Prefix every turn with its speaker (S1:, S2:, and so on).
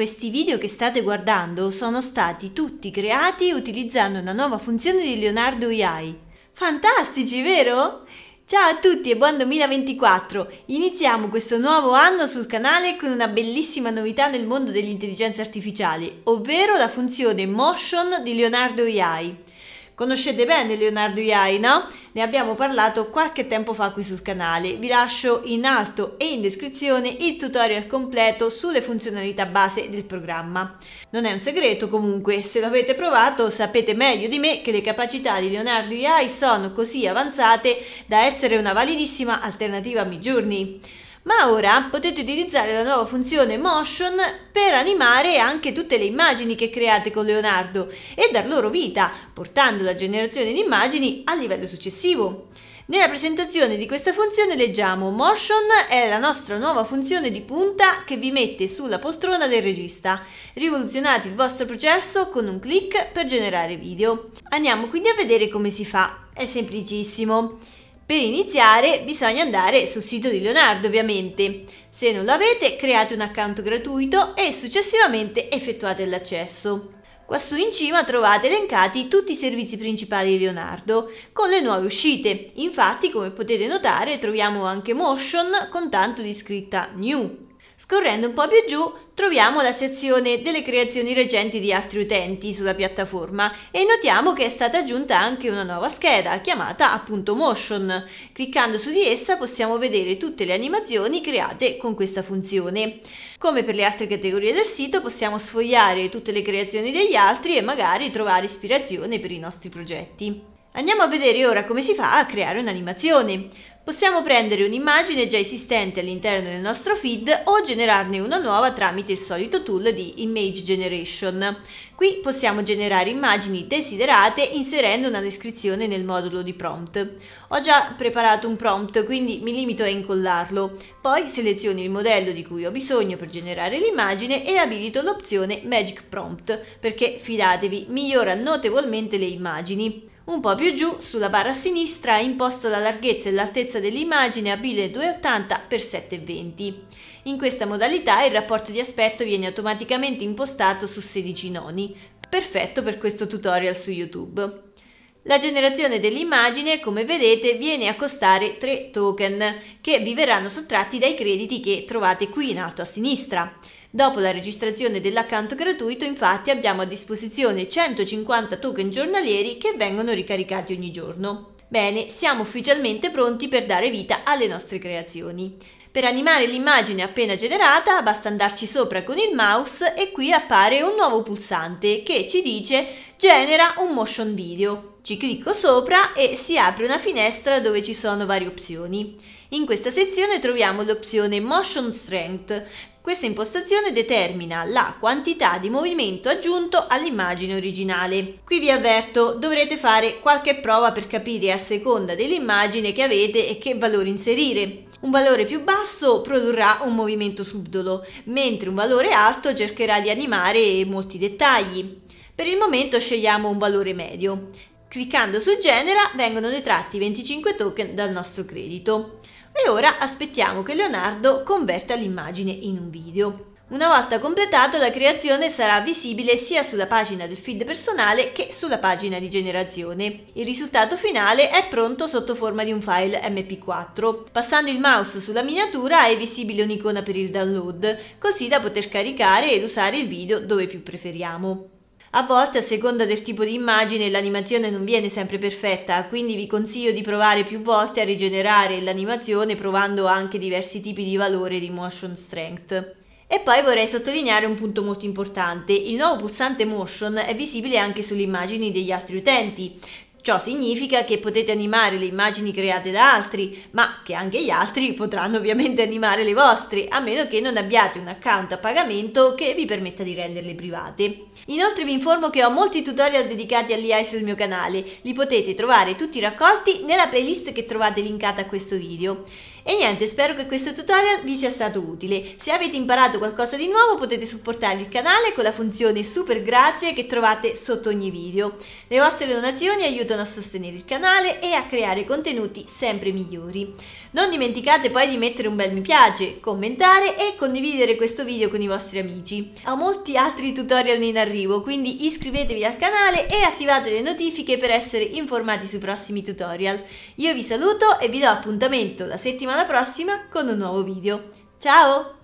S1: Questi video che state guardando sono stati tutti creati utilizzando una nuova funzione di Leonardo AI. Fantastici, vero? Ciao a tutti e buon 2024! Iniziamo questo nuovo anno sul canale con una bellissima novità nel mondo dell'intelligenza artificiale, ovvero la funzione Motion di Leonardo AI. Conoscete bene Leonardo Iai, no? Ne abbiamo parlato qualche tempo fa qui sul canale. Vi lascio in alto e in descrizione il tutorial completo sulle funzionalità base del programma. Non è un segreto comunque, se lo avete provato sapete meglio di me che le capacità di Leonardo Iai sono così avanzate da essere una validissima alternativa a Midjourney ma ora potete utilizzare la nuova funzione Motion per animare anche tutte le immagini che create con Leonardo e dar loro vita, portando la generazione di immagini al livello successivo. Nella presentazione di questa funzione leggiamo Motion è la nostra nuova funzione di punta che vi mette sulla poltrona del regista. Rivoluzionate il vostro processo con un clic per generare video. Andiamo quindi a vedere come si fa. È semplicissimo. Per iniziare bisogna andare sul sito di Leonardo ovviamente. Se non l'avete create un account gratuito e successivamente effettuate l'accesso. Quassù in cima trovate elencati tutti i servizi principali di Leonardo, con le nuove uscite. Infatti, come potete notare, troviamo anche Motion con tanto di scritta New. Scorrendo un po' più giù troviamo la sezione delle creazioni recenti di altri utenti sulla piattaforma e notiamo che è stata aggiunta anche una nuova scheda chiamata appunto Motion. Cliccando su di essa possiamo vedere tutte le animazioni create con questa funzione. Come per le altre categorie del sito possiamo sfogliare tutte le creazioni degli altri e magari trovare ispirazione per i nostri progetti. Andiamo a vedere ora come si fa a creare un'animazione. Possiamo prendere un'immagine già esistente all'interno del nostro feed o generarne una nuova tramite il solito tool di Image Generation. Qui possiamo generare immagini desiderate inserendo una descrizione nel modulo di prompt. Ho già preparato un prompt, quindi mi limito a incollarlo. Poi seleziono il modello di cui ho bisogno per generare l'immagine e abilito l'opzione Magic Prompt, perché fidatevi, migliora notevolmente le immagini. Un po' più giù, sulla barra a sinistra, imposto la larghezza e l'altezza altezza dell'immagine a 1280 x 720. In questa modalità il rapporto di aspetto viene automaticamente impostato su 16 noni, perfetto per questo tutorial su YouTube. La generazione dell'immagine, come vedete, viene a costare 3 token, che vi verranno sottratti dai crediti che trovate qui in alto a sinistra. Dopo la registrazione dell'account gratuito infatti abbiamo a disposizione 150 token giornalieri che vengono ricaricati ogni giorno. Bene, siamo ufficialmente pronti per dare vita alle nostre creazioni. Per animare l'immagine appena generata basta andarci sopra con il mouse e qui appare un nuovo pulsante che ci dice genera un motion video ci clicco sopra e si apre una finestra dove ci sono varie opzioni. In questa sezione troviamo l'opzione Motion Strength. Questa impostazione determina la quantità di movimento aggiunto all'immagine originale. Qui vi avverto, dovrete fare qualche prova per capire a seconda dell'immagine che avete e che valore inserire. Un valore più basso produrrà un movimento subdolo, mentre un valore alto cercherà di animare molti dettagli. Per il momento scegliamo un valore medio. Cliccando su Genera vengono detratti 25 token dal nostro credito. E ora aspettiamo che Leonardo converta l'immagine in un video. Una volta completato la creazione sarà visibile sia sulla pagina del feed personale che sulla pagina di generazione. Il risultato finale è pronto sotto forma di un file MP4. Passando il mouse sulla miniatura è visibile un'icona per il download, così da poter caricare ed usare il video dove più preferiamo. A volte, a seconda del tipo di immagine, l'animazione non viene sempre perfetta, quindi vi consiglio di provare più volte a rigenerare l'animazione provando anche diversi tipi di valore di motion strength. E poi vorrei sottolineare un punto molto importante, il nuovo pulsante motion è visibile anche sulle immagini degli altri utenti, Ciò significa che potete animare le immagini create da altri, ma che anche gli altri potranno ovviamente animare le vostre, a meno che non abbiate un account a pagamento che vi permetta di renderle private. Inoltre vi informo che ho molti tutorial dedicati all'IA sul mio canale, li potete trovare tutti raccolti nella playlist che trovate linkata a questo video. E niente, spero che questo tutorial vi sia stato utile. Se avete imparato qualcosa di nuovo potete supportare il canale con la funzione super grazie che trovate sotto ogni video. Le vostre donazioni aiutano aiutano a sostenere il canale e a creare contenuti sempre migliori. Non dimenticate poi di mettere un bel mi piace, commentare e condividere questo video con i vostri amici. Ho molti altri tutorial in arrivo, quindi iscrivetevi al canale e attivate le notifiche per essere informati sui prossimi tutorial. Io vi saluto e vi do appuntamento la settimana prossima con un nuovo video. Ciao!